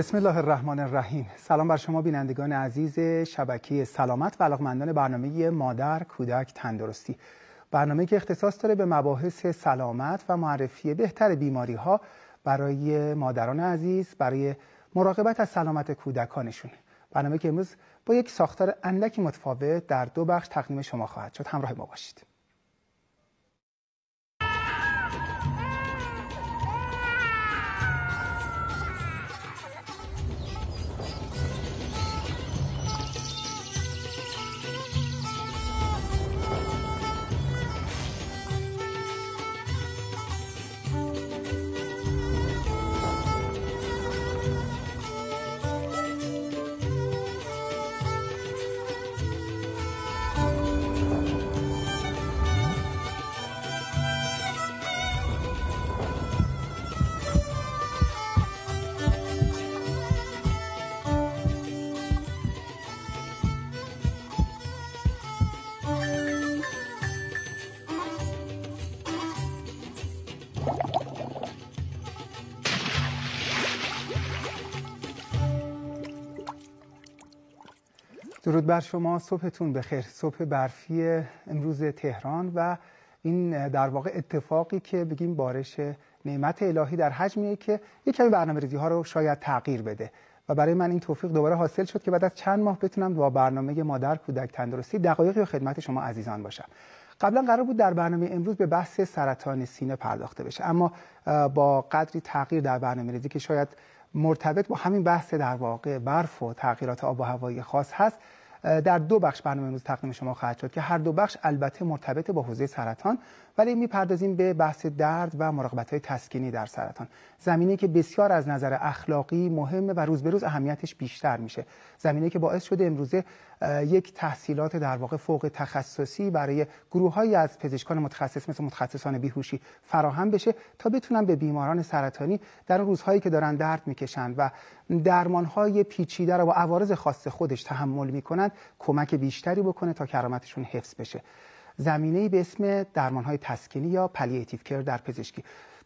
بسم الله الرحمن الرحیم سلام بر شما بینندگان عزیز شبکه سلامت و علاقمندان برنامه مادر کودک تندرستی برنامه که اختصاص داره به مباحث سلامت و معرفی بهتر بیماری ها برای مادران عزیز برای مراقبت از سلامت کودکانشون برنامه که امروز با یک ساختار اندکی متفاوت در دو بخش تقدیم شما خواهد شد همراه ما باشید درود بر شما صبحتون بخیر صبح برفی امروز تهران و این در واقع اتفاقی که بگیم بارش نعمت الهی در حجمیه که یک کمی برنامه ریزی ها رو شاید تغییر بده و برای من این توفیق دوباره حاصل شد که بعد از چند ماه بتونم با برنامه مادر کودک تندرستی دقایقی و خدمت شما عزیزان باشم قبلا قرار بود در برنامه امروز به بحث سرطان سینه پرداخته بشه اما با قدری تغییر در برنامه که شاید مرتبط با همین بحث در واقع برف و تغییرات آب و هوایی خاص هست در دو بخش برنامه امروز تقدیم شما خواهد شد که هر دو بخش البته مرتبط با حوزه سرطان ولی میپردازیم به بحث درد و مراقبت های تسکینی در سرطان زمینه که بسیار از نظر اخلاقی مهمه و روز به روز اهمیتش بیشتر میشه زمینه که باعث شده امروزه یک تحصیلات در واقع فوق تخصصی برای گروههایی از پزشکان متخصص مثل متخصصان بیهوشی فراهم بشه تا بتونن به بیماران سرطانی در روزهایی که دارن درد میکشند و درمانهای پیچیده رو با عوارض خاص خودش تحمل میکنند کمک بیشتری بکنه تا کرامتشون حفظ بشه ای به اسم درمان های تسکینی یا پلیتیو کر در پزشکی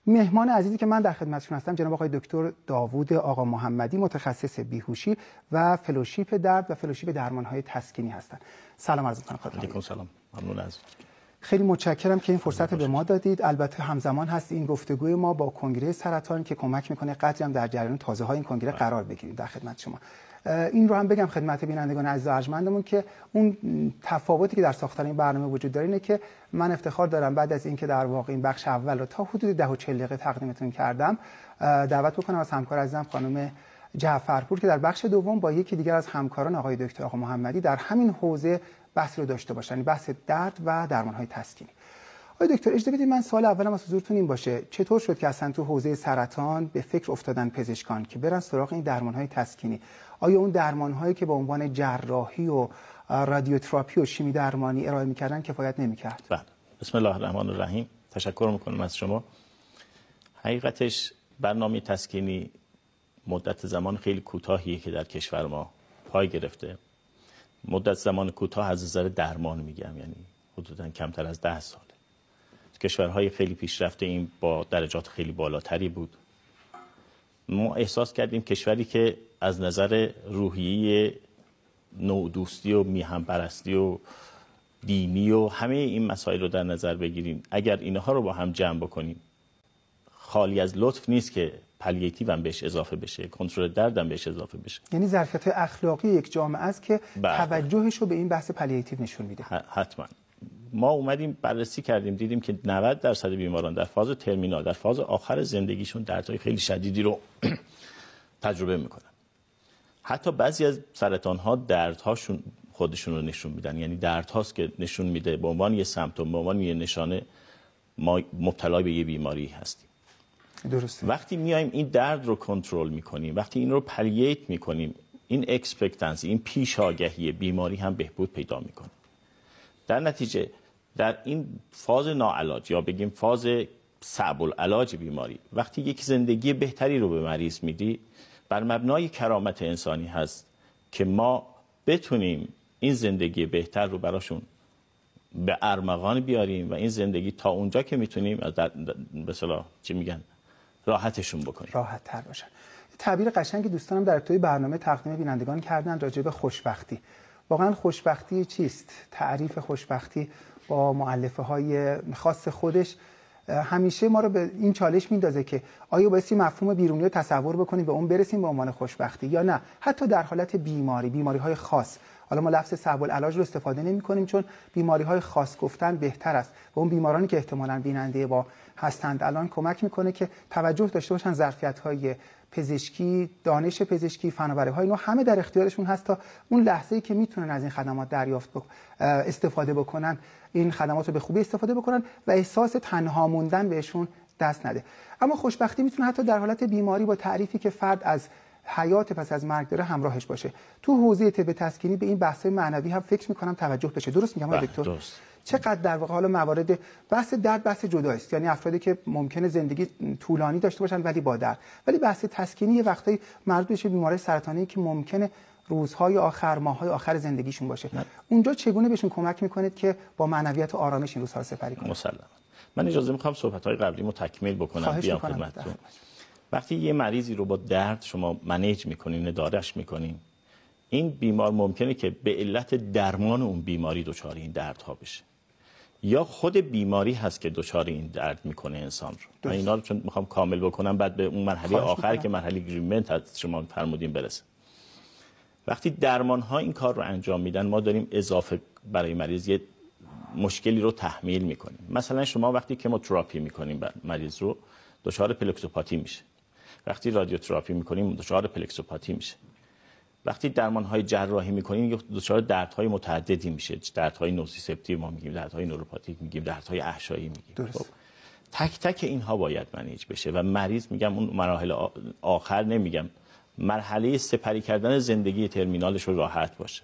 مهمان عزیزی که من در خدمتشون هستم جناب آقای دکتر داوود آقا محمدی متخصص بیهوشی و فلوشیپ درد و فلوشیپ های تسکینی هستند سلام عرض خدمت سلام ممنون خیلی متشکرم که این فرصت به ما دادید البته همزمان هست این گفتگوی ما با کنگره سرطان که کمک میکنه قدری در جریان تازه های این کنگره بله. قرار بگیریم در خدمت شما این رو هم بگم خدمت بینندگان عزیز ارجمندمون که اون تفاوتی که در ساختار این برنامه وجود داره اینه که من افتخار دارم بعد از اینکه در واقع این بخش اول رو تا حدود ده و 40 دقیقه تقدیمتون کردم دعوت بکنم از همکار عزیزم خانم جعفرپور که در بخش دوم با یکی دیگر از همکاران آقای دکتر آقا محمدی در همین حوزه بحث رو داشته باشن یعنی بحث درد و های تسکینی آقای دکتر اجازه بدید من سال اولم از حضورتون این باشه چطور شد که اصلا تو حوزه سرطان به فکر افتادن پزشکان که برن سراغ این درمان های تسکینی آیا اون درمان هایی که به عنوان جراحی و رادیوتراپی و شیمی درمانی ارائه میکردن کفایت نمیکرد بله بسم الله الرحمن الرحیم تشکر میکنم از شما حقیقتش برنامه تسکینی مدت زمان خیلی کوتاهیه که در کشور ما پای گرفته مدت زمان کوتاه از نظر درمان میگم یعنی حدودا کمتر از ده سال کشورهای خیلی پیشرفته این با درجات خیلی بالاتری بود ما احساس کردیم کشوری که از نظر روحیه دوستی و پرستی و دینی و همه این مسائل رو در نظر بگیریم اگر اینها رو با هم جمع بکنیم خالی از لطف نیست که پلیتیو هم بهش اضافه بشه کنترل درد هم بهش اضافه بشه یعنی ظرفیت اخلاقی یک جامعه است که بله. توجهش رو به این بحث پلیتیو نشون میده حتما ما اومدیم بررسی کردیم دیدیم که 90 درصد بیماران در فاز ترمینال در فاز آخر زندگیشون دردهای خیلی شدیدی رو تجربه میکنن حتی بعضی از سرطان ها دردهاشون خودشون رو نشون میدن یعنی دردهاست که نشون میده به عنوان یه سمتوم به عنوان یه نشانه ما مبتلا به یه بیماری هستیم درسته وقتی میایم این درد رو کنترل میکنیم وقتی این رو پلییت میکنیم این اکسپکتنسی این پیشاگهی بیماری هم بهبود پیدا میکنه در نتیجه در این فاز ناعلاج یا بگیم فاز صعب العلاج بیماری وقتی یک زندگی بهتری رو به مریض میدی بر مبنای کرامت انسانی هست که ما بتونیم این زندگی بهتر رو براشون به ارمغان بیاریم و این زندگی تا اونجا که میتونیم از در... به چی میگن راحتشون بکنیم راحت تر باشن تعبیر قشنگی دوستانم در توی برنامه تقدیم بینندگان کردن راجع به خوشبختی واقعا خوشبختی چیست تعریف خوشبختی با معلفه های خاص خودش همیشه ما رو به این چالش میندازه که آیا بایستی مفهوم بیرونی رو تصور بکنیم به اون برسیم به عنوان خوشبختی یا نه حتی در حالت بیماری بیماری های خاص حالا ما لفظ صعب العلاج رو استفاده نمی کنیم چون بیماری های خاص گفتن بهتر است و اون بیمارانی که احتمالا بیننده با هستند الان کمک میکنه که توجه داشته باشن ظرفیت پزشکی دانش پزشکی فناوری های اینو همه در اختیارشون هست تا اون لحظه ای که میتونن از این خدمات دریافت استفاده بکنن این خدمات رو به خوبی استفاده بکنن و احساس تنها موندن بهشون دست نده اما خوشبختی میتونه حتی در حالت بیماری با تعریفی که فرد از حیات پس از مرگ داره همراهش باشه تو حوزه طب تسکینی به این بحث معنوی هم فکر میکنم توجه بشه درست میگم بله، درست. چقدر در واقع حالا موارد بحث درد بحث جداست یعنی افرادی که ممکنه زندگی طولانی داشته باشن ولی با درد ولی بحث تسکینی یه وقتایی مرد بشه بیماری سرطانی که ممکنه روزهای آخر ماهای آخر زندگیشون باشه اونجا چگونه بهشون کمک میکنید که با معنویت و آرامش این روزها رو سپری کنید مسلما من اجازه میخوام صحبت های قبلیمو تکمیل بکنم بیام خدمتتون وقتی یه مریضی رو با درد شما منیج میکنین ادارش میکنین این بیمار ممکنه که به علت درمان اون بیماری دچار این دردها بشه یا خود بیماری هست که دچار این درد میکنه انسان رو دوست. من اینا رو چون میخوام کامل بکنم بعد به اون مرحله آخر که مرحله گریمنت هست شما فرمودین برسه وقتی درمان ها این کار رو انجام میدن ما داریم اضافه برای مریض یه مشکلی رو تحمیل میکنیم مثلا شما وقتی که تراپی میکنیم بر مریض رو دچار پلکسوپاتی میشه وقتی رادیوتراپی میکنیم دچار پلکسوپاتی میشه وقتی درمان های جراحی میکنیم دچار دردهای متعددی میشه دردهای نوسیسپتی ما میگیم های نوروپاتیک میگیم دردهای احشایی میگیم درست. خب، تک تک اینها باید منیج بشه و مریض میگم اون مراحل آخر نمیگم مرحله سپری کردن زندگی ترمینالش رو راحت باشه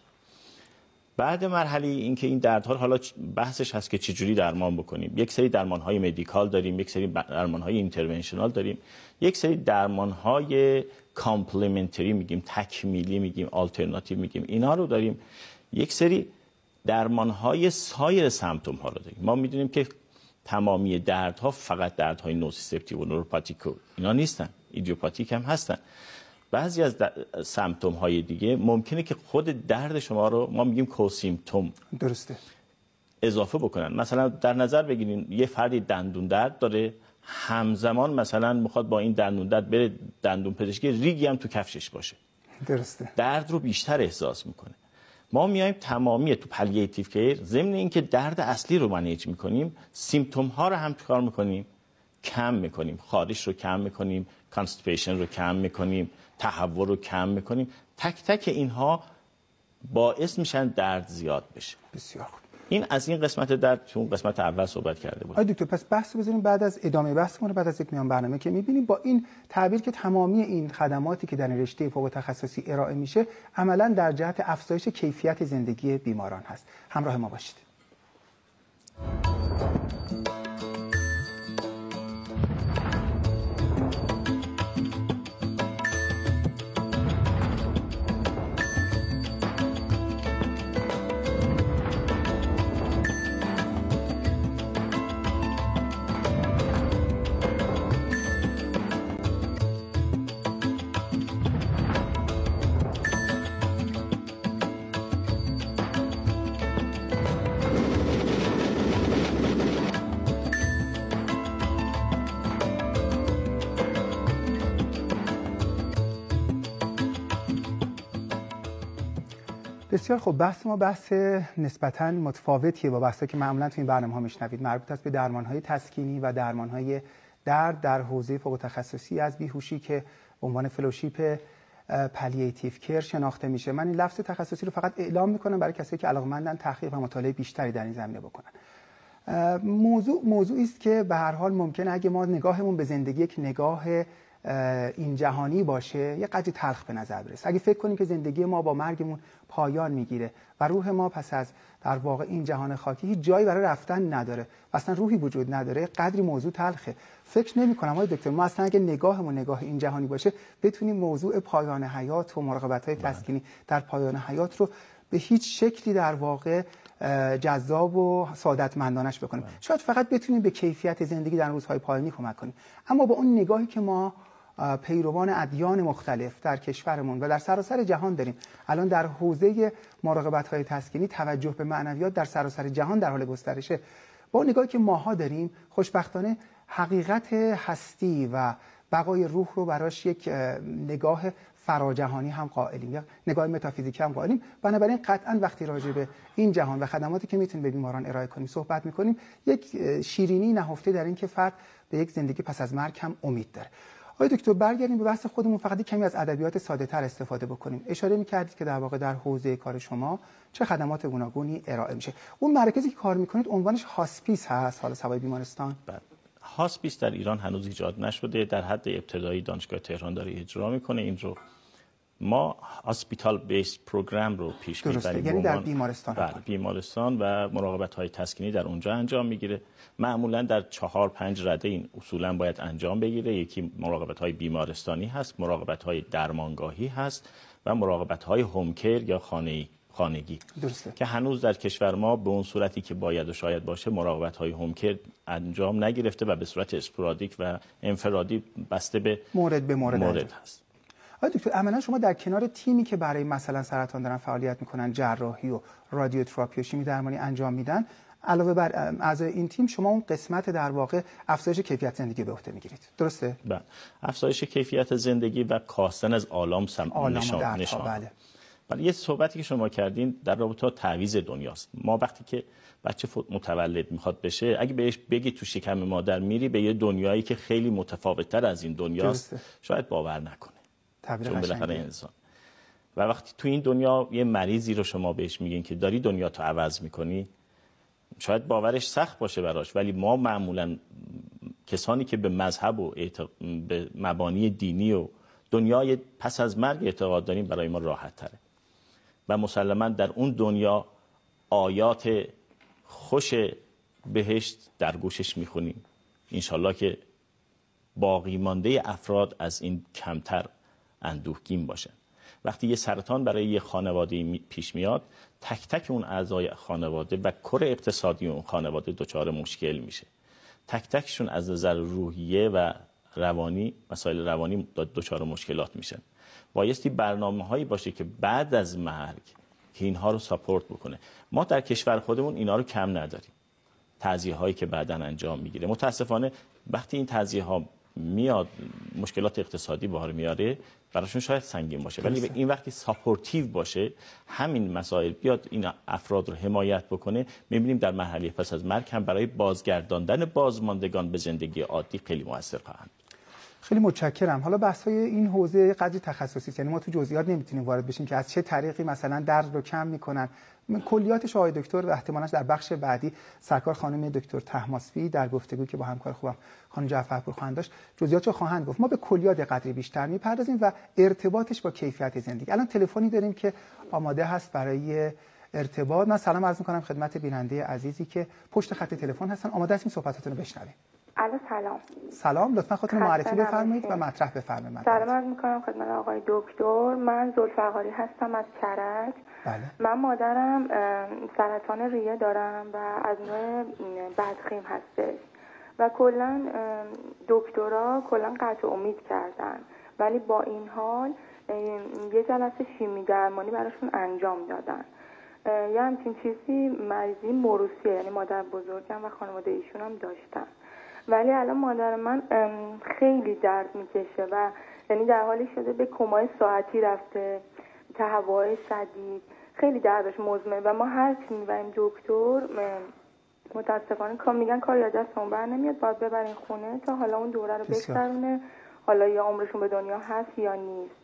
بعد مرحله اینکه این دردها حالا بحثش هست که چجوری درمان بکنیم یک سری درمان های مدیکال داریم یک سری درمان های اینترونشنال داریم یک سری درمان های کامپلمنتری میگیم تکمیلی میگیم آلترناتیو میگیم اینا رو داریم یک سری درمان های سایر سمتوم ها رو داریم ما میدونیم که تمامی دردها فقط دردهای نوسیسپتی و نوروپاتیکو اینا نیستن ایدیوپاتیک هم هستن بعضی از سمتوم های دیگه ممکنه که خود درد شما رو ما میگیم کوسیمتوم درسته اضافه بکنن مثلا در نظر بگیریم یه فردی دندون درد داره همزمان مثلا میخواد با این دندون بره دندون پزشکی ریگی هم تو کفشش باشه درسته درد رو بیشتر احساس میکنه ما میایم تمامی تو پلیتیو کیر ضمن اینکه درد اصلی رو منیج میکنیم سیمتوم ها رو هم کار میکنیم کم میکنیم خارش رو کم میکنیم کانستیپیشن رو کم میکنیم تهوع رو کم میکنیم تک تک اینها باعث میشن درد زیاد بشه بسیار این از این قسمت در چون قسمت اول صحبت کرده بود دکتر پس بحث بزنیم بعد از ادامه بحث کنه بعد از یک میان برنامه که میبینیم با این تعبیر که تمامی این خدماتی که در رشته فوق تخصصی ارائه میشه عملا در جهت افزایش کیفیت زندگی بیماران هست همراه ما باشید بسیار خب بحث ما بحث نسبتا متفاوتیه با بحثی که معمولا تو این برنامه ها میشنوید مربوط است به درمان های تسکینی و درمان های درد در حوزه فوق تخصصی از بیهوشی که عنوان فلوشیپ پلیتیو کر شناخته میشه من این لفظ تخصصی رو فقط اعلام میکنم برای کسی که علاقمندن تحقیق و مطالعه بیشتری در این زمینه بکنن موضوع موضوعی است که به هر حال ممکن اگه ما نگاهمون به زندگی یک نگاه این جهانی باشه یه قدری تلخ به نظر برسه اگه فکر کنیم که زندگی ما با مرگمون پایان میگیره و روح ما پس از در واقع این جهان خاکی هیچ جایی برای رفتن نداره و اصلا روحی وجود نداره قدری موضوع تلخه فکر نمی کنم آقای دکتر ما اصلا اگه نگاهمون نگاه این جهانی باشه بتونیم موضوع پایان حیات و مراقبت های بله. تسکینی در پایان حیات رو به هیچ شکلی در واقع جذاب و سعادتمندانش بکنیم بله. شاید فقط بتونیم به کیفیت زندگی در روزهای پایانی کمک کنیم اما با اون نگاهی که ما پیروان ادیان مختلف در کشورمون و در سراسر جهان داریم الان در حوزه مراقبت های تسکینی توجه به معنویات در سراسر جهان در حال گسترشه با نگاهی که ماها داریم خوشبختانه حقیقت هستی و بقای روح رو براش یک نگاه فراجهانی هم قائلیم یا نگاه متافیزیکی هم قائلیم بنابراین قطعا وقتی راجع به این جهان و خدماتی که میتونیم به بیماران ارائه کنیم صحبت میکنیم یک شیرینی نهفته در این که فرد به یک زندگی پس از مرگ هم امید داره آقای دکتر برگردیم به بحث خودمون فقط کمی از ادبیات ساده استفاده بکنیم اشاره کردید که در واقع در حوزه کار شما چه خدمات گوناگونی ارائه میشه اون مرکزی که کار میکنید عنوانش هاسپیس هست حالا سوای بیمارستان بله هاسپیس در ایران هنوز ایجاد نشده در حد ابتدایی دانشگاه تهران داره اجرا میکنه این رو ما هاسپیتال بیس پروگرام رو پیش میبریم یعنی در بیمارستان بله بیمارستان و مراقبت های تسکینی در اونجا انجام میگیره معمولا در چهار پنج رده این اصولا باید انجام بگیره یکی مراقبت های بیمارستانی هست مراقبت های درمانگاهی هست و مراقبت های هومکر یا خانه خانگی درسته. که هنوز در کشور ما به اون صورتی که باید و شاید باشه مراقبت های هومکر انجام نگرفته و به صورت اسپورادیک و انفرادی بسته به مورد به مورد, مورد هست آیا دکتر عملا شما در کنار تیمی که برای مثلا سرطان دارن فعالیت میکنن جراحی و رادیوتراپی و شیمی درمانی انجام میدن علاوه بر از این تیم شما اون قسمت در واقع افزایش کیفیت زندگی به عهده میگیرید درسته بله افزایش کیفیت زندگی و کاستن از آلام سم نشان, نشان. بله. بله. یه صحبتی که شما کردین در رابطه ها تعویض دنیاست ما وقتی که بچه فوت متولد میخواد بشه اگه بهش بگی تو شکم مادر میری به یه دنیایی که خیلی متفاوتتر از این دنیاست شاید باور نکنه چون بالاخره انسان و وقتی تو این دنیا یه مریضی رو شما بهش میگین که داری دنیا تو عوض میکنی شاید باورش سخت باشه براش ولی ما معمولا کسانی که به مذهب و به مبانی دینی و دنیای پس از مرگ اعتقاد داریم برای ما راحت تره و مسلما در اون دنیا آیات خوش بهشت در گوشش میخونیم انشالله که باقی مانده افراد از این کمتر اندوهگین باشه. وقتی یه سرطان برای یه خانواده پیش میاد تک تک اون اعضای خانواده و کر اقتصادی اون خانواده دچار مشکل میشه تک تکشون از نظر روحیه و روانی مسائل روانی دچار مشکلات میشن بایستی برنامه هایی باشه که بعد از مرگ که اینها رو ساپورت بکنه ما در کشور خودمون اینا رو کم نداریم تعذیه هایی که بعدا انجام میگیره متاسفانه وقتی این ها میاد مشکلات اقتصادی بار میاره براشون شاید سنگین باشه ولی این وقتی ساپورتیو باشه همین مسائل بیاد این افراد رو حمایت بکنه میبینیم در محلی پس از مرگ هم برای بازگرداندن بازماندگان به زندگی عادی خیلی موثر خواهند خیلی متشکرم حالا بحث های این حوزه قدری تخصصی یعنی ما تو جزئیات نمیتونیم وارد بشیم که از چه طریقی مثلا درد رو کم میکنن کلیاتش آقای دکتر و احتمالش در بخش بعدی سرکار خانم دکتر تحماسفی در گفتگو که با همکار خوبم خانم جعفرپور خواهند داشت جزئیات رو خواهند گفت ما به کلیات قدری بیشتر میپردازیم و ارتباطش با کیفیت زندگی الان تلفنی داریم که آماده هست برای ارتباط من سلام عرض میکنم خدمت بیننده عزیزی که پشت خط تلفن هستن آماده هستیم صحبتاتون رو بشنویم الو سلام سلام لطفا خودتون معرفی بفرمایید و مطرح بفرمایید سلام عرض میکنم خدمت آقای دکتر من ذوالفقاری هستم از کرج بله. من مادرم سرطان ریه دارم و از نوع بدخیم هستش و کلا دکترا کلا قطع امید کردن ولی با این حال یه جلسه شیمی درمانی براشون انجام دادن یه همچین چیزی مریضی مروسیه یعنی مادر بزرگم و خانواده ایشون هم داشتن ولی الان مادر من خیلی درد میکشه و یعنی در حالی شده به کمای ساعتی رفته تهوای شدید خیلی دردش مزمه و ما هر چی میبریم دکتر متاسفانه کام میگن کار یاد دستمون بر نمیاد باید ببرین خونه تا حالا اون دوره رو بگذرونه حالا یا عمرشون به دنیا هست یا نیست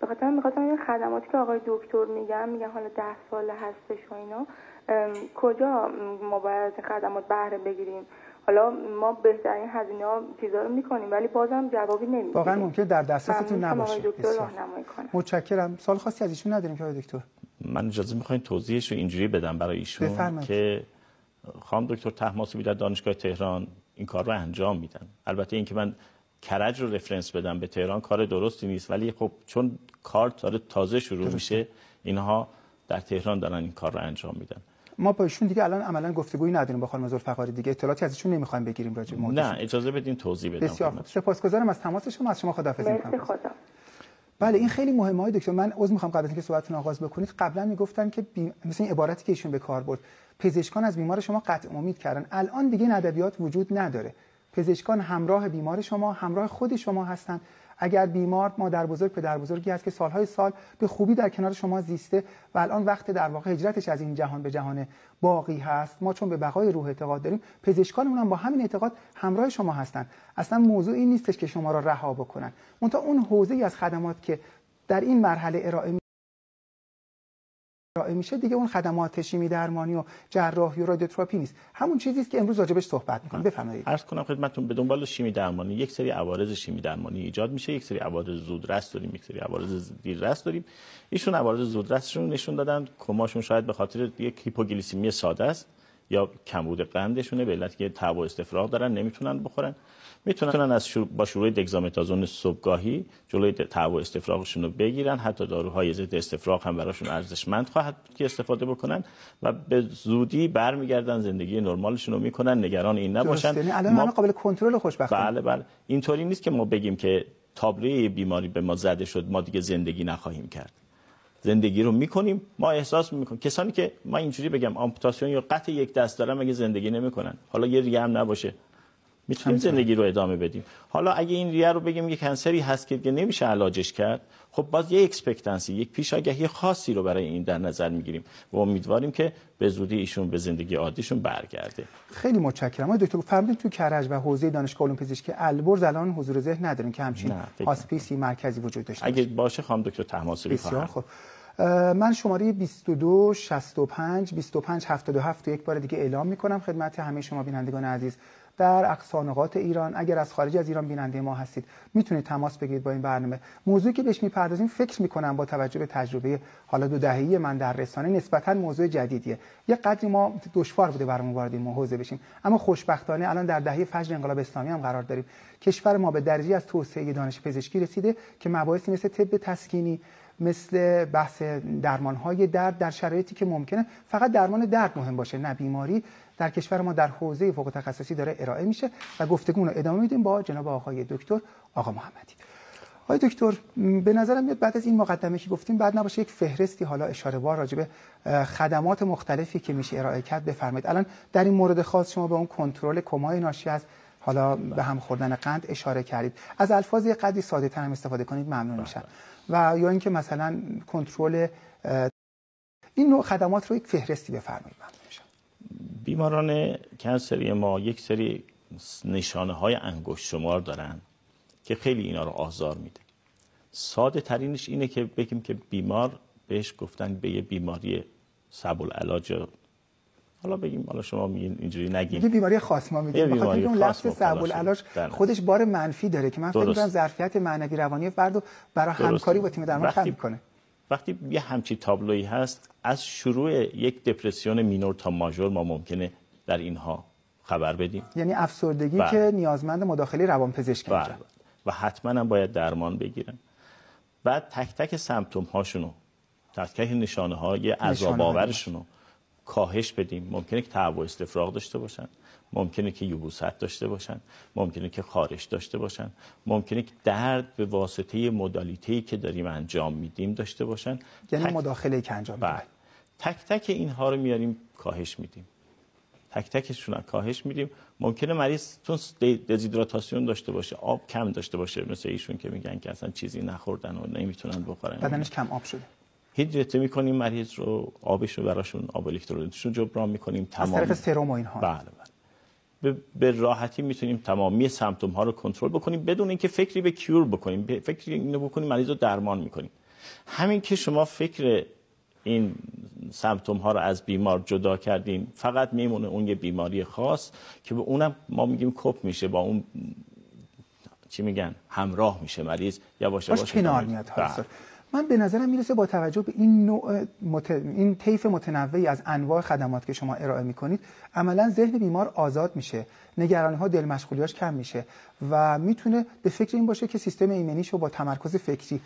به خاطر میخواستم این خدماتی که آقای دکتر میگن میگن حالا ده سال هستش و اینا کجا ما باید خدمات بهره بگیریم حالا ما بهترین هزینه ها چیزا رو میکنیم ولی بازم جوابی نمیدیم واقعا ممکن در دسترستون نباشه متشکرم سال خاصی از ایشون نداریم که آیا دکتر من اجازه میخواین توضیحش رو اینجوری بدم برای ایشون بفرمت. که خانم دکتر تحماسبی در دانشگاه تهران این کار رو انجام میدن البته اینکه من کرج رو رفرنس بدم به تهران کار درستی نیست ولی خب چون کار تازه شروع میشه اینها در تهران دارن این کار رو انجام میدن ما با ایشون دیگه الان عملا گفتگویی نداریم با خانم فقاری دیگه اطلاعاتی از ایشون نمیخوایم بگیریم راجع به نه اجازه بدین توضیح بدم بسیار سپاسگزارم از تماس شما از شما خداحافظی می‌کنم خدا. بله این خیلی مهمه های دکتر من عذر میخوام قبل از اینکه صحبتتون آغاز بکنید قبلا میگفتن که بی... مثل این عبارتی که ایشون به کار برد پزشکان از بیمار شما قطع امید کردن الان دیگه این ادبیات وجود نداره پزشکان همراه بیمار شما همراه خود شما هستند اگر بیمار مادر بزرگ پدر بزرگی هست که سالهای سال به خوبی در کنار شما زیسته و الان وقت در واقع هجرتش از این جهان به جهان باقی هست ما چون به بقای روح اعتقاد داریم پزشکانمون هم با همین اعتقاد همراه شما هستند اصلا موضوع این نیستش که شما را رها بکنن منتها اون حوزه ای از خدمات که در این مرحله ارائه ارائه میشه دیگه اون خدمات شیمی درمانی و جراحی و رادیوتراپی نیست همون چیزی است که امروز راجبش صحبت میکنیم بفرمایید عرض کنم خدمتتون به دنبال شیمی درمانی یک سری عوارض شیمی درمانی ایجاد میشه یک سری عوارض زودرس داریم یک سری عوارض دیررس داریم ایشون عوارض زودرسشون نشون دادن کماشون شاید به خاطر یک هیپوگلیسمی ساده است یا کمبود قندشونه به علت که تب و استفراغ دارن نمیتونن بخورن میتونن از شروع با شروع دگزامتازون صبحگاهی جلوی تب و استفراغشون رو بگیرن حتی داروهای ضد استفراغ هم براشون ارزشمند خواهد که استفاده بکنن و به زودی برمیگردن زندگی نرمالشون رو میکنن نگران این نباشن یعنی ما... قابل کنترل خوشبختانه بله بله اینطوری نیست که ما بگیم که تابلوی بیماری به ما زده شد ما دیگه زندگی نخواهیم کرد زندگی رو میکنیم ما احساس میکنیم کسانی که ما اینجوری بگم آمپوتاسیون یا قطع یک دست دارن مگه زندگی نمیکنن حالا یه ریه هم نباشه میتونیم زندگی رو ادامه بدیم حالا اگه این ریه رو بگیم یه کنسری هست که نمیشه علاجش کرد خب باز یه اکسپکتنسی یک پیشاگهی خاصی رو برای این در نظر میگیریم و امیدواریم که به زودی ایشون به زندگی عادیشون برگرده خیلی متشکرم دکتر فرمودید تو کرج و حوزه دانشگاه علوم پزشکی البرز الان حضور ذهن نداریم که همچین هاسپیسی مرکزی وجود داشته اگه باشه خام دکتر تماس بسیار خب من شماره 22 65 25 77 یک بار دیگه اعلام میکنم خدمت همه شما بینندگان عزیز در اقصا نقاط ایران اگر از خارج از ایران بیننده ما هستید میتونید تماس بگیرید با این برنامه موضوعی که بهش میپردازیم فکر میکنم با توجه به تجربه حالا دو دهه‌ای من در رسانه نسبتا موضوع جدیدیه یه قدری ما دشوار بوده برامون وارد این حوزه بشیم اما خوشبختانه الان در دهه فجر انقلاب اسلامی هم قرار داریم کشور ما به درجه از توسعه دانش پزشکی رسیده که مباحثی مثل طب تسکینی مثل بحث درمان های درد در شرایطی که ممکنه فقط درمان درد مهم باشه نه بیماری در کشور ما در حوزه فوق تخصصی داره ارائه میشه و گفتگو رو ادامه میدیم با جناب آقای دکتر آقا محمدی آقای دکتر به نظرم میاد بعد از این مقدمه که گفتیم بعد نباشه یک فهرستی حالا اشاره بار راجبه خدمات مختلفی که میشه ارائه کرد بفرمایید الان در این مورد خاص شما به اون کنترل کمای ناشی از حالا به هم خوردن قند اشاره کردید از الفاظ یه قدری ساده استفاده کنید ممنون میشم و یا اینکه مثلا کنترل این نوع خدمات رو یک فهرستی بفرمایید بیماران کنسری ما یک سری نشانه های انگشت شمار دارن که خیلی اینا رو آزار میده ساده ترینش اینه که بگیم که بیمار بهش گفتن به یه بیماری سبل علاج حالا بگیم حالا شما میگین اینجوری نگیم یه بیماری خاص ما میگیم بخاطر اینکه اون لفظ صعب العلاج بله. خودش بار منفی داره که من فکر می‌کنم ظرفیت معنوی روانی فرد برای همکاری با تیم درمان کم می‌کنه وقتی یه همچی تابلویی هست از شروع یک دپرسیون مینور تا ماژور ما ممکنه در اینها خبر بدیم یعنی افسردگی بره. که نیازمند مداخله روانپزشک بله. میشه و حتما هم باید درمان بگیرن بعد تک تک سمپتوم هاشونو تک تک نشانه های عذاب کاهش بدیم ممکنه که و استفراغ داشته باشن ممکنه که یبوست داشته باشن ممکنه که خارش داشته باشن ممکنه که درد به واسطه مدالیتی که داریم انجام میدیم داشته باشن یعنی تک... مداخله که انجام بله تک تک اینها رو میاریم کاهش میدیم تک تکشون رو کاهش میدیم ممکنه مریض تون دزیدراتاسیون داشته باشه آب کم داشته باشه مثل ایشون که میگن که اصلا چیزی نخوردن و نمیتونن بخورن بدنش کم آب شده هیدرته میکنیم مریض رو آبش رو براشون آب الکترولیتشون جبران میکنیم تمام از طرف سرم و اینها بله بله به راحتی میتونیم تمامی سمپتوم ها رو کنترل بکنیم بدون اینکه فکری به کیور بکنیم به فکری اینو بکنیم مریض رو درمان میکنیم همین که شما فکر این سمپتوم ها رو از بیمار جدا کردیم فقط میمونه اون یه بیماری خاص که به اونم ما میگیم کپ میشه با اون چی میگن همراه میشه مریض یواش یواش کنار میاد بله. من به نظرم میرسه با توجه به این نوع مت... این طیف متنوعی از انواع خدمات که شما ارائه میکنید عملا ذهن بیمار آزاد میشه نگرانی ها دل مشغولیاش کم میشه و میتونه به فکر این باشه که سیستم ایمنیش رو با تمرکز فکری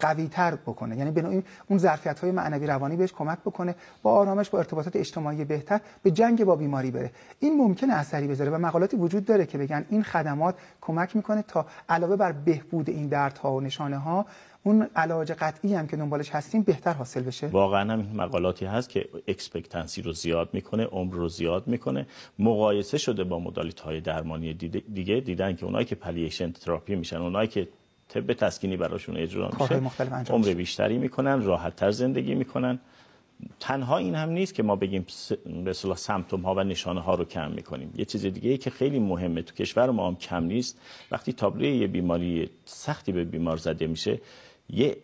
قوی تر بکنه یعنی به نوعی اون ظرفیت های معنوی روانی بهش کمک بکنه با آرامش با ارتباطات اجتماعی بهتر به جنگ با بیماری بره این ممکنه اثری بذاره و مقالاتی وجود داره که بگن این خدمات کمک میکنه تا علاوه بر بهبود این دردها و نشانه ها اون علاج قطعی هم که دنبالش هستیم بهتر حاصل بشه واقعا هم مقالاتی هست که اکسپکتنسی رو زیاد میکنه عمر رو زیاد میکنه مقایسه شده با مدالیت های درمانی دیگه دیدن که اونایی که پلیشن تراپی میشن اونایی که طب تسکینی براشون اجرا میشه عمر بیشتری میکنن راحت تر زندگی میکنن تنها این هم نیست که ما بگیم به اصطلاح ها و نشانه ها رو کم میکنیم یه چیز دیگه ای که خیلی مهمه تو کشور ما هم کم نیست وقتی تابلوی یه بیماری سختی به بیمار زده میشه یه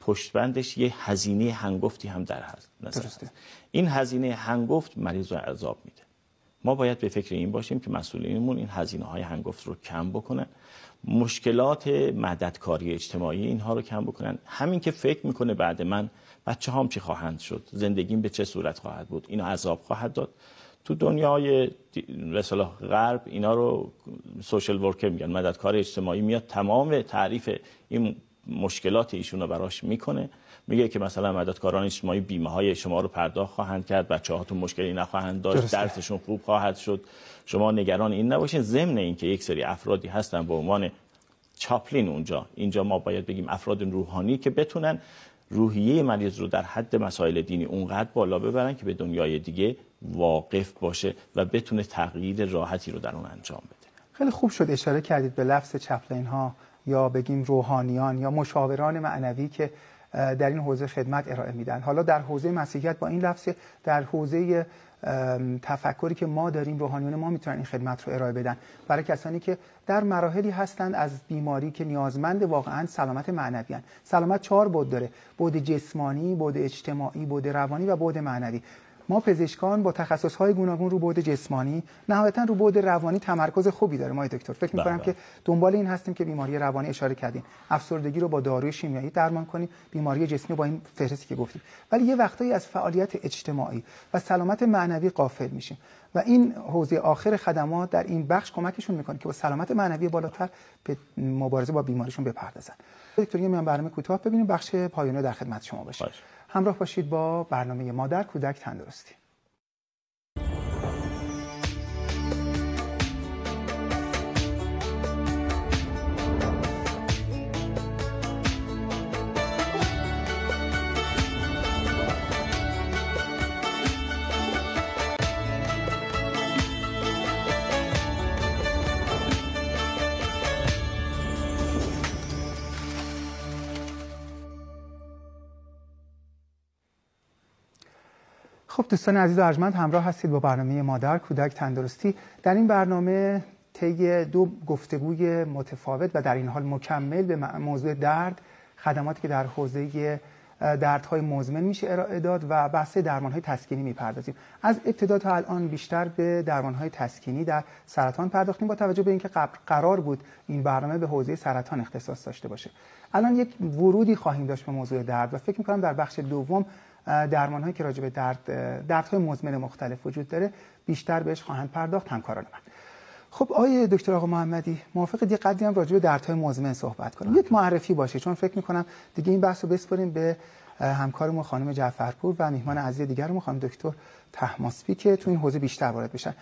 پشتبندش یه هزینه هنگفتی هم در هست این هزینه هنگفت مریض رو عذاب میده ما باید به فکر این باشیم که مسئولینمون این هزینه های هنگفت رو کم بکنن مشکلات مددکاری اجتماعی اینها رو کم بکنن همین که فکر میکنه بعد من بچه هم چی خواهند شد زندگیم به چه صورت خواهد بود اینا عذاب خواهد داد تو دنیای رسال غرب اینا رو سوشل ورکر میگن مددکار اجتماعی میاد تمام تعریف این مشکلات ایشون رو براش میکنه میگه که مثلا مددکاران اجتماعی بیمه های شما رو پرداخت خواهند کرد بچه هاتون مشکلی نخواهند داشت درسشون خوب خواهد شد شما نگران این نباشین ضمن اینکه یک سری افرادی هستن به عنوان چاپلین اونجا اینجا ما باید بگیم افراد روحانی که بتونن روحیه مریض رو در حد مسائل دینی اونقدر بالا ببرن که به دنیای دیگه واقف باشه و بتونه تغییر راحتی رو در اون انجام بده خیلی خوب شد اشاره کردید به لفظ چپلین ها یا بگیم روحانیان یا مشاوران معنوی که در این حوزه خدمت ارائه میدن حالا در حوزه مسیحیت با این لفظ در حوزه تفکری که ما داریم روحانیون ما میتونن این خدمت رو ارائه بدن برای کسانی که در مراحلی هستند از بیماری که نیازمند واقعا سلامت معنوی هن. سلامت چهار بود داره بود جسمانی بود اجتماعی بود روانی و بود معنوی ما پزشکان با تخصصهای گوناگون رو بعد جسمانی نهایتا رو بعد روانی تمرکز خوبی داره ما دکتر فکر می‌کنم بله، که بله. دنبال این هستیم که بیماری روانی اشاره کردیم افسردگی رو با داروی شیمیایی درمان کنیم بیماری جسمی رو با این فهرستی که گفتیم ولی یه وقتایی از فعالیت اجتماعی و سلامت معنوی غافل میشیم و این حوزه آخر خدمات در این بخش کمکشون میکنه که با سلامت معنوی بالاتر به مبارزه با بیماریشون بپردازن دکتر من برنامه کوتاه ببینیم بخش پایانی در خدمت شما باشه. همراه باشید با برنامه مادر کودک تندرستی خب دوستان عزیز و ارجمند همراه هستید با برنامه مادر کودک تندرستی در این برنامه طی دو گفتگوی متفاوت و در این حال مکمل به موضوع درد خدماتی که در حوزه دردهای مزمن میشه ارائه داد و بحث درمانهای تسکینی میپردازیم از ابتدا تا الان بیشتر به درمانهای تسکینی در سرطان پرداختیم با توجه به اینکه قرار بود این برنامه به حوزه سرطان اختصاص داشته باشه الان یک ورودی خواهیم داشت به موضوع درد و فکر میکنم در بخش دوم درمان هایی که راجع به درد های مزمن مختلف وجود داره بیشتر بهش خواهند پرداخت همکاران من خب آیه دکتر آقا محمدی موافق یه قدری هم راجع به دردهای مزمن صحبت کنیم؟ بله. یک معرفی باشه چون فکر می‌کنم دیگه این بحث رو بسپریم به همکارمون خانم جعفرپور و میهمان عزیز دیگرمون خانم دکتر تحماسبی که تو این حوزه بیشتر وارد بشن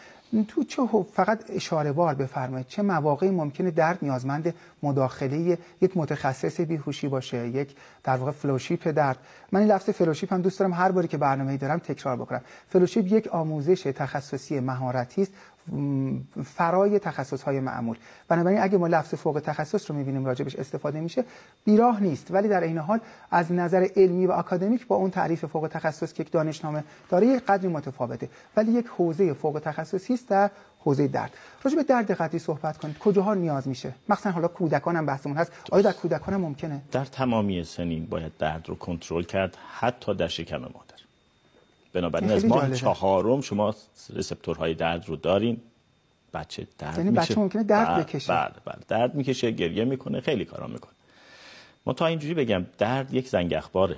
تو چه فقط اشاره بار بفرمایید چه مواقعی ممکنه درد نیازمند مداخله یک متخصص بیهوشی باشه یک در واقع فلوشیپ درد من این لفظ فلوشیپ هم دوست دارم هر باری که برنامه‌ای دارم تکرار بکنم فلوشیپ یک آموزش تخصصی مهارتی است فرای تخصص های معمول بنابراین اگه ما لفظ فوق تخصص رو میبینیم راجبش استفاده میشه بیراه نیست ولی در این حال از نظر علمی و اکادمیک با اون تعریف فوق تخصص که یک دانشنامه داره یک قدری متفاوته ولی یک حوزه فوق تخصصی است در حوزه درد راجع به درد قدری صحبت کنید کجاها نیاز میشه مثلا حالا کودکان هم بحثمون هست آیا در کودکان هم ممکنه در تمامی سنین باید درد رو کنترل کرد حتی در شکم مادر بنابراین از ماه چهارم شما ریسپتورهای درد رو دارین بچه درد یعنی بچه ممکنه درد بله، بکشه بله بله درد میکشه گریه میکنه خیلی کارا میکنه ما تا اینجوری بگم درد یک زنگ اخباره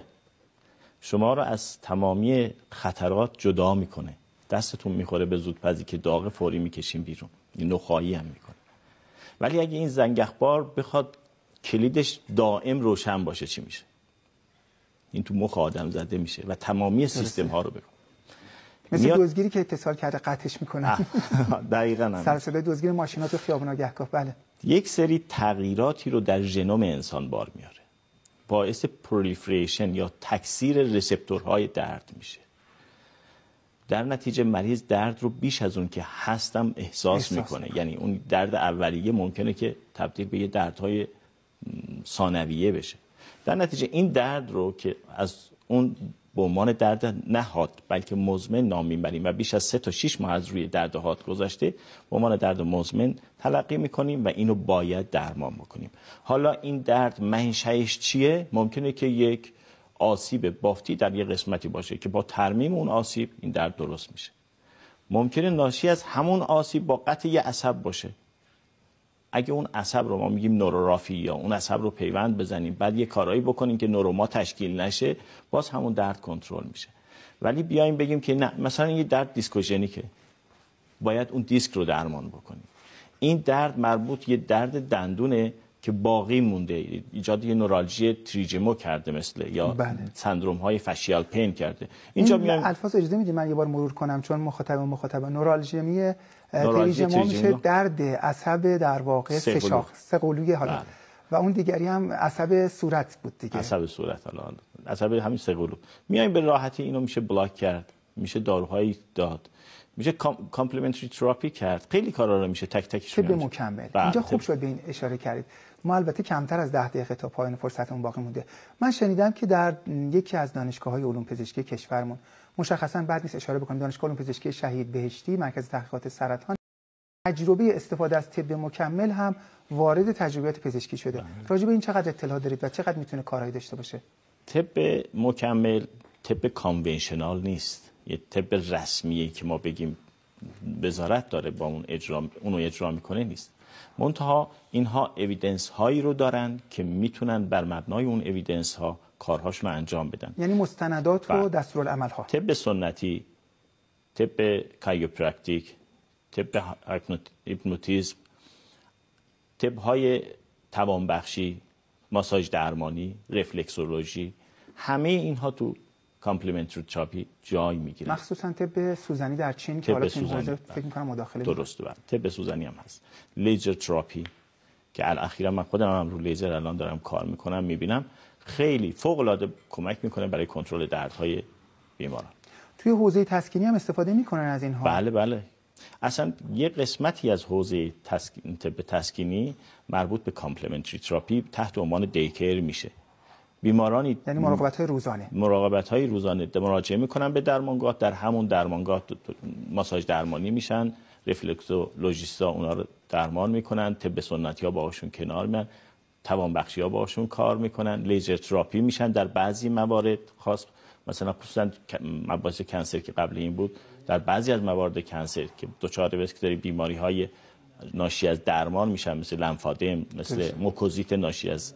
شما رو از تمامی خطرات جدا میکنه دستتون میخوره به زودپزی که داغ فوری میکشیم بیرون نخواهی هم میکنه ولی اگه این زنگ اخبار بخواد کلیدش دائم روشن باشه چی میشه این تو مخ آدم زده میشه و تمامی سیستم ها رو بگم مثل میاد... دوزگیری که اتصال کرده قطعش میکنه دقیقا هم سر دوزگیر ماشینات و خیابونا گهگاه بله یک سری تغییراتی رو در ژنوم انسان بار میاره باعث پرولیفریشن یا تکثیر رسپتورهای درد میشه در نتیجه مریض درد رو بیش از اون که هستم احساس, میکنه یعنی اون درد اولیه ممکنه که تبدیل به یه دردهای ثانویه بشه در نتیجه این درد رو که از اون به عنوان درد نهاد بلکه مزمن نام میبریم و بیش از سه تا شیش ماه از روی درد هات گذشته به عنوان درد مزمن تلقی میکنیم و اینو باید درمان بکنیم حالا این درد منشأش چیه ممکنه که یک آسیب بافتی در یک قسمتی باشه که با ترمیم اون آسیب این درد درست میشه ممکنه ناشی از همون آسیب با قطع یه عصب باشه اگه اون عصب رو ما میگیم نورورافی یا اون عصب رو پیوند بزنیم بعد یه کارایی بکنیم که نوروما تشکیل نشه باز همون درد کنترل میشه ولی بیایم بگیم که نه مثلا یه درد دیسکوژنیکه باید اون دیسک رو درمان بکنیم این درد مربوط یه درد دندونه که باقی مونده ایجاد یه نورالژی تریجمو کرده مثل یا بله. سندروم های فشیال پین کرده اینجا این الفاظ اجازه میدید من یه بار مرور کنم چون مخاطب مخاطب نورالژی یعنی تریجمو میشه درد عصب در واقع سه شاخ حالا بله. و اون دیگری هم عصب صورت بود دیگه عصب صورت حالا عصب همین سه قلو میایم به راحتی اینو میشه بلاک کرد میشه داروهایی داد میشه کامپلیمنتری تراپی کرد خیلی کارا رو میشه تک تکش به مکمل بله، اینجا خوب شد به این اشاره کردید ما البته کمتر از ده دقیقه تا پایان فرصتمون باقی مونده من شنیدم که در یکی از دانشگاه های علوم پزشکی کشورمون مشخصا بعد نیست اشاره بکنم دانشگاه علوم پزشکی شهید بهشتی مرکز تحقیقات سرطان تجربه استفاده از طب مکمل هم وارد تجربیات پزشکی شده بله. راجع به این چقدر اطلاع دارید و چقدر میتونه کارایی داشته باشه طب مکمل طب کانونشنال نیست یه طب رسمیه که ما بگیم وزارت داره با اون اجرا اونو اجرا میکنه نیست منتها اینها اویدنس هایی رو دارن که میتونن بر مبنای اون اویدنس ها کارهاشون رو انجام بدن یعنی مستندات و بله. دستورالعمل ها طب سنتی طب کایوپراکتیک طب هیپنوتیزم طب های توانبخشی ماساژ درمانی رفلکسولوژی همه اینها تو کامپلیمنتری تراپی جای میگیره مخصوصا طب سوزنی در چین که حالا این بله. فکر می‌کنم مداخله درسته بله. طب سوزنی هم هست لیزر تراپی که الاخیرا من خودم هم رو لیزر الان دارم کار میکنم میبینم خیلی فوق العاده کمک میکنه برای کنترل دردهای بیماران توی حوزه تسکینی هم استفاده میکنن از اینها بله بله اصلا یه قسمتی از حوزه تسکین، تسکینی مربوط به کامپلیمنتری تراپی تحت عنوان دیکر میشه بیمارانی یعنی مراقبت های روزانه مراقبت های روزانه مراجعه میکنن به درمانگاه در همون درمانگاه ماساژ درمانی میشن رفلکسولوژیستا اونا رو درمان میکنن طب سنتی ها باهاشون کنار میان توان بخشی ها باهاشون کار میکنن لیزر تراپی میشن در بعضی موارد خاص مثلا خصوصا مباحث کنسر که قبل این بود در بعضی از موارد کنسر که دچار ریسک داری بیماری های ناشی از درمان میشن مثل لنفادم مثل موکوزیت ناشی از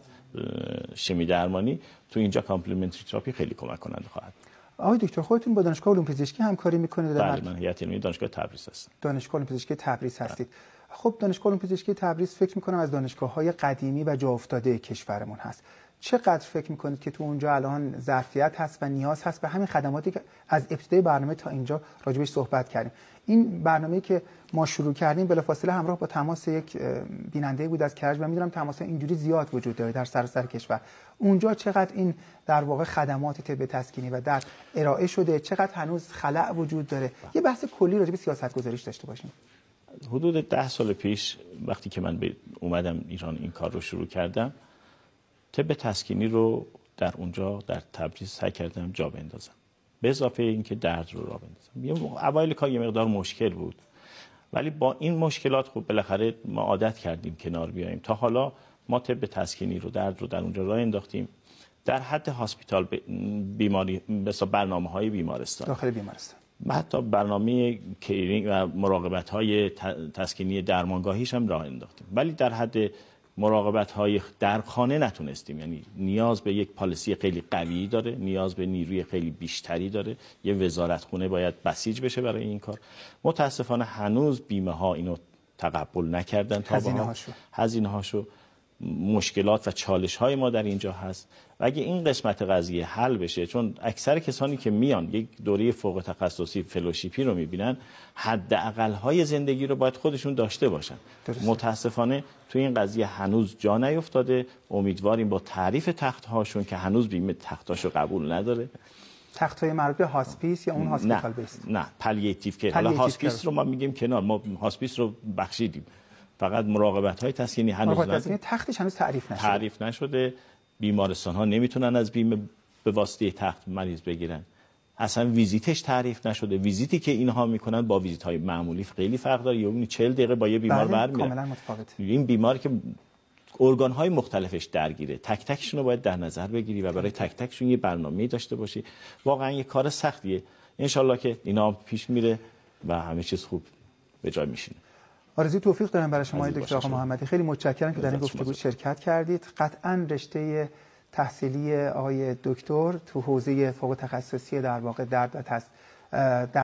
شیمی درمانی تو اینجا کامپلیمنتری تراپی خیلی کمک کننده خواهد آقای دکتر خودتون با دانشگاه علوم پزشکی همکاری میکنید بله من هیئت دانشگاه تبریز هست دانشگاه علوم پزشکی تبریز بله. هستید خب دانشگاه علوم پزشکی تبریز فکر میکنم از دانشگاه های قدیمی و جا افتاده کشورمون هست چقدر فکر میکنید که تو اونجا الان ظرفیت هست و نیاز هست به همین خدماتی که از ابتدای برنامه تا اینجا راجبش صحبت کردیم این برنامه‌ای که ما شروع کردیم فاصله همراه با تماس یک بیننده بود از کرج و میدونم تماس اینجوری زیاد وجود داره در سراسر سر کشور اونجا چقدر این در واقع خدمات طب تسکینی و در ارائه شده چقدر هنوز خلع وجود داره یه بحث کلی راجع به سیاست گذاریش داشته باشیم حدود ده سال پیش وقتی که من اومدم ایران این کار رو شروع کردم طب تسکینی رو در اونجا در تبریز سعی کردم جا بندازم به اضافه اینکه درد رو را بندازم اوایل کار یه مقدار مشکل بود ولی با این مشکلات خب بالاخره ما عادت کردیم کنار بیایم تا حالا ما طب تسکینی رو درد رو در اونجا راه انداختیم در حد هاسپیتال بیماری مثلا برنامه های بیمارستان داخل بیمارستان حتی برنامه کیرینگ و مراقبت های تسکینی درمانگاهیش هم راه انداختیم ولی در حد مراقبت های در خانه نتونستیم یعنی نیاز به یک پالیسی خیلی قوی داره نیاز به نیروی خیلی بیشتری داره یه وزارت خونه باید بسیج بشه برای این کار متاسفانه هنوز بیمه ها اینو تقبل نکردن تا هزینه هاشو مشکلات و چالش های ما در اینجا هست و اگه این قسمت قضیه حل بشه چون اکثر کسانی که میان یک دوره فوق تخصصی فلوشیپی رو میبینن حد های زندگی رو باید خودشون داشته باشن متاسفانه تو این قضیه هنوز جا نیفتاده امیدواریم با تعریف تخت هاشون که هنوز بیمه رو قبول نداره تخت های هاسپیس یا اون هاسپیتال بیست نه پلیتیف که حالا هاسپیس رو ما میگیم کنار ما هاسپیس رو بخشیدیم فقط مراقبت های تسکینی هنوز تسکینی تختش هنوز تعریف نشده تعریف نشده بیمارستان ها نمیتونن از بیمه به واسطه تخت مریض بگیرن اصلا ویزیتش تعریف نشده ویزیتی که اینها میکنن با ویزیت های معمولی خیلی فرق داره یعنی 40 دقیقه با یه بیمار بله، برمیاد این بیمار که ارگان های مختلفش درگیره تک تکشون رو باید در نظر بگیری و برای تک تکشون یه برنامه داشته باشی واقعا یه کار سختیه انشالله که اینا پیش میره و همه چیز خوب به جای میشینه آرزوی توفیق دارم برای شما دکتر آقا محمدی خیلی متشکرم که در این گفتگو شرکت کردید قطعا رشته تحصیلی آقای دکتر تو حوزه فوق تخصصی در واقع درد و